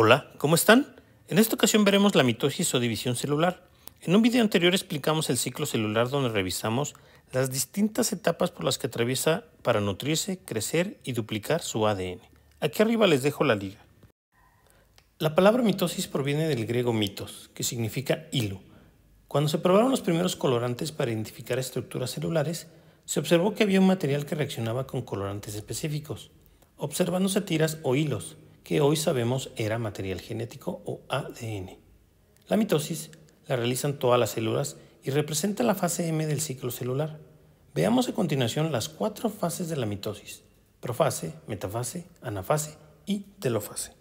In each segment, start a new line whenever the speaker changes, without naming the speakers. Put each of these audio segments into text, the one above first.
Hola, ¿cómo están? En esta ocasión veremos la mitosis o división celular. En un video anterior explicamos el ciclo celular donde revisamos las distintas etapas por las que atraviesa para nutrirse, crecer y duplicar su ADN. Aquí arriba les dejo la liga. La palabra mitosis proviene del griego mitos, que significa hilo. Cuando se probaron los primeros colorantes para identificar estructuras celulares, se observó que había un material que reaccionaba con colorantes específicos, observándose tiras o hilos, que hoy sabemos era material genético o ADN. La mitosis la realizan todas las células y representa la fase M del ciclo celular. Veamos a continuación las cuatro fases de la mitosis, profase, metafase, anafase y telofase.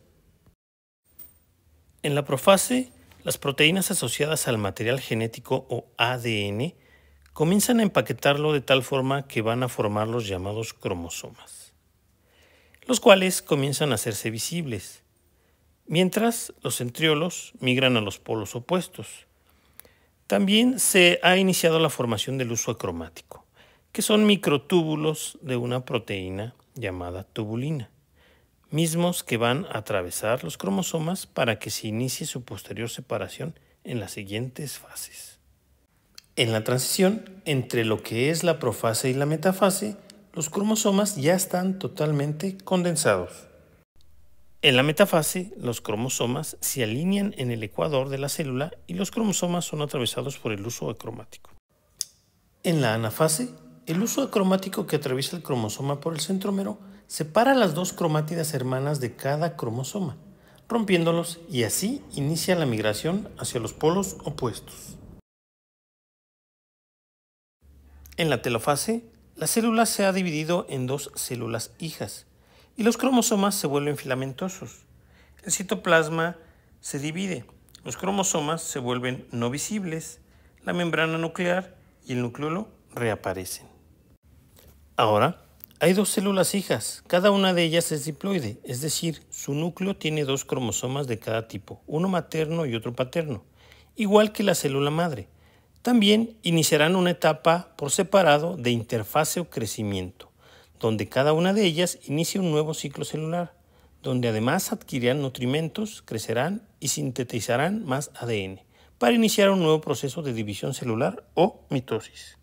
En la profase, las proteínas asociadas al material genético o ADN comienzan a empaquetarlo de tal forma que van a formar los llamados cromosomas los cuales comienzan a hacerse visibles, mientras los centriolos migran a los polos opuestos. También se ha iniciado la formación del uso acromático, que son microtúbulos de una proteína llamada tubulina, mismos que van a atravesar los cromosomas para que se inicie su posterior separación en las siguientes fases. En la transición entre lo que es la profase y la metafase, los cromosomas ya están totalmente condensados. En la metafase, los cromosomas se alinean en el ecuador de la célula y los cromosomas son atravesados por el uso acromático. En la anafase, el uso acromático que atraviesa el cromosoma por el centrómero separa las dos cromátidas hermanas de cada cromosoma, rompiéndolos y así inicia la migración hacia los polos opuestos. En la telofase, la célula se ha dividido en dos células hijas y los cromosomas se vuelven filamentosos. El citoplasma se divide, los cromosomas se vuelven no visibles, la membrana nuclear y el núcleo reaparecen. Ahora, hay dos células hijas, cada una de ellas es diploide, es decir, su núcleo tiene dos cromosomas de cada tipo, uno materno y otro paterno, igual que la célula madre. También iniciarán una etapa por separado de interfase o crecimiento, donde cada una de ellas inicia un nuevo ciclo celular, donde además adquirirán nutrimentos, crecerán y sintetizarán más ADN, para iniciar un nuevo proceso de división celular o mitosis.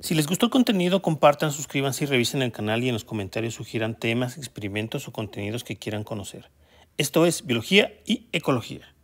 Si les gustó el contenido, compartan, suscríbanse y revisen el canal y en los comentarios sugieran temas, experimentos o contenidos que quieran conocer. Esto es Biología y Ecología.